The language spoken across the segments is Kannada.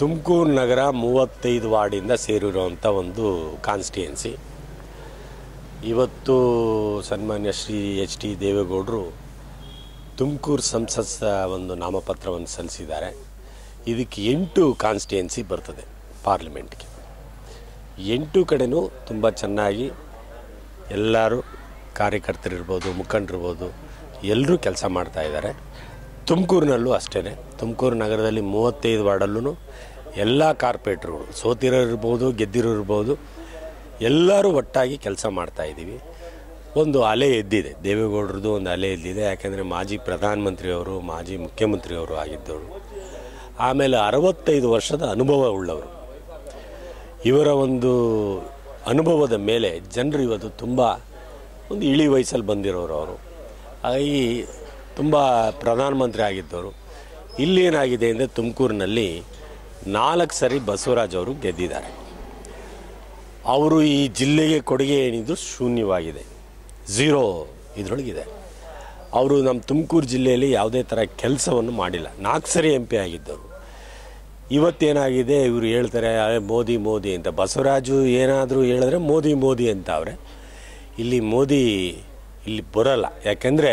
ತುಮಕೂರು ನಗರ ಮೂವತ್ತೈದು ವಾರ್ಡಿಂದ ಸೇರಿರುವಂಥ ಒಂದು ಕಾನ್ಸ್ಟಿಟ್ಯುಯೆನ್ಸಿ ಇವತ್ತು ಸನ್ಮಾನ್ಯ ಶ್ರೀ ಎಚ್ ಡಿ ದೇವೇಗೌಡರು ತುಮಕೂರು ಸಂಸತ್ಸ ಒಂದು ನಾಮಪತ್ರವನ್ನು ಸಲ್ಲಿಸಿದ್ದಾರೆ ಇದಕ್ಕೆ ಎಂಟು ಕಾನ್ಸ್ಟಿಟ್ಯುಯೆನ್ಸಿ ಬರ್ತದೆ ಪಾರ್ಲಿಮೆಂಟ್ಗೆ ಎಂಟು ಕಡೆನೂ ತುಂಬ ಚೆನ್ನಾಗಿ ಎಲ್ಲರೂ ಕಾರ್ಯಕರ್ತರಿರ್ಬೋದು ಮುಖಂಡರಿರ್ಬೋದು ಎಲ್ಲರೂ ಕೆಲಸ ಇದ್ದಾರೆ ತುಮಕೂರಿನಲ್ಲೂ ಅಷ್ಟೇ ತುಮಕೂರು ನಗರದಲ್ಲಿ ಮೂವತ್ತೈದು ವಾರ್ಡಲ್ಲೂ ಎಲ್ಲ ಕಾರ್ಪೊರೇಟ್ರುಗಳು ಸೋತಿರೋ ಇರ್ಬೋದು ಗೆದ್ದಿರೋ ಇರ್ಬೋದು ಎಲ್ಲರೂ ಒಟ್ಟಾಗಿ ಕೆಲಸ ಮಾಡ್ತಾಯಿದ್ದೀವಿ ಒಂದು ಅಲೆ ಎದ್ದಿದೆ ದೇವೇಗೌಡರದು ಒಂದು ಅಲೆ ಎದ್ದಿದೆ ಯಾಕೆಂದರೆ ಮಾಜಿ ಪ್ರಧಾನಮಂತ್ರಿಯವರು ಮಾಜಿ ಮುಖ್ಯಮಂತ್ರಿಯವರು ಆಗಿದ್ದವರು ಆಮೇಲೆ ಅರವತ್ತೈದು ವರ್ಷದ ಅನುಭವ ಉಳ್ಳವರು ಇವರ ಒಂದು ಅನುಭವದ ಮೇಲೆ ಜನರು ಇವತ್ತು ತುಂಬ ಒಂದು ಇಳಿ ವಯಸ್ಸಲ್ಲಿ ಬಂದಿರೋರು ಅವರು ಹಾಗಾಗಿ ತುಂಬ ಪ್ರಧಾನಮಂತ್ರಿ ಆಗಿದ್ದವರು ಇಲ್ಲೇನಾಗಿದೆ ಅಂದರೆ ತುಮಕೂರಿನಲ್ಲಿ ನಾಲ್ಕು ಸರಿ ಬಸವರಾಜ್ ಅವರು ಗೆದ್ದಿದ್ದಾರೆ ಅವರು ಈ ಜಿಲ್ಲೆಗೆ ಕೊಡುಗೆ ಏನಿದ್ರು ಶೂನ್ಯವಾಗಿದೆ ಝೀರೋ ಇದರೊಳಗಿದೆ ಅವರು ನಮ್ಮ ತುಮಕೂರು ಜಿಲ್ಲೆಯಲ್ಲಿ ಯಾವುದೇ ಥರ ಕೆಲಸವನ್ನು ಮಾಡಿಲ್ಲ ನಾಲ್ಕು ಸರಿ ಎಂ ಪಿ ಆಗಿದ್ದವರು ಇವತ್ತೇನಾಗಿದೆ ಇವರು ಹೇಳ್ತಾರೆ ಮೋದಿ ಮೋದಿ ಅಂತ ಬಸವರಾಜು ಏನಾದರೂ ಹೇಳಿದ್ರೆ ಮೋದಿ ಮೋದಿ ಅಂತ ಅವ್ರೆ ಇಲ್ಲಿ ಮೋದಿ ಇಲ್ಲಿ ಬರೋಲ್ಲ ಯಾಕೆಂದರೆ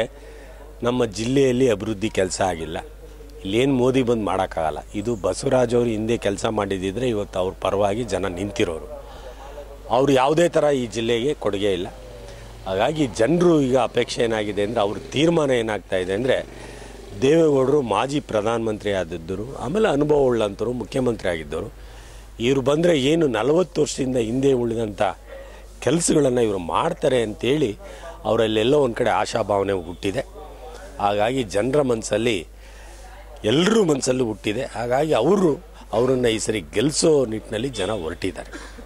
ನಮ್ಮ ಜಿಲ್ಲೆಯಲ್ಲಿ ಅಭಿವೃದ್ಧಿ ಕೆಲಸ ಆಗಿಲ್ಲ ಇಲ್ಲೇನು ಮೋದಿ ಬಂದು ಮಾಡೋಕ್ಕಾಗಲ್ಲ ಇದು ಬಸವರಾಜ್ ಅವರು ಹಿಂದೆ ಕೆಲಸ ಮಾಡಿದ್ದಿದ್ರೆ ಇವತ್ತು ಅವ್ರ ಪರವಾಗಿ ಜನ ನಿಂತಿರೋರು ಅವರು ಯಾವುದೇ ಥರ ಈ ಜಿಲ್ಲೆಗೆ ಕೊಡುಗೆ ಇಲ್ಲ ಹಾಗಾಗಿ ಜನರು ಈಗ ಅಪೇಕ್ಷೆ ಏನಾಗಿದೆ ಅಂದರೆ ಅವ್ರ ತೀರ್ಮಾನ ಏನಾಗ್ತಾ ಇದೆ ಅಂದರೆ ದೇವೇಗೌಡರು ಮಾಜಿ ಪ್ರಧಾನಮಂತ್ರಿ ಆದಿದ್ದರು ಆಮೇಲೆ ಅನುಭವ ಉಳ್ಳಂಥವ್ರು ಮುಖ್ಯಮಂತ್ರಿ ಆಗಿದ್ದರು ಇವರು ಬಂದರೆ ಏನು ನಲವತ್ತು ವರ್ಷದಿಂದ ಹಿಂದೆ ಉಳಿದಂಥ ಕೆಲಸಗಳನ್ನು ಇವರು ಮಾಡ್ತಾರೆ ಅಂತೇಳಿ ಅವರಲ್ಲೆಲ್ಲೋ ಒಂದು ಕಡೆ ಆಶಾಭಾವನೆ ಹುಟ್ಟಿದೆ ಹಾಗಾಗಿ ಜನರ ಮನಸ್ಸಲ್ಲಿ ಎಲ್ಲರೂ ಮನಸ್ಸಲ್ಲೂ ಹುಟ್ಟಿದೆ ಹಾಗಾಗಿ ಅವರು ಅವರನ್ನು ಈ ಸರಿ ಗೆಲ್ಲಿಸೋ ನಿಟ್ಟಿನಲ್ಲಿ ಜನ ಹೊರಟಿದ್ದಾರೆ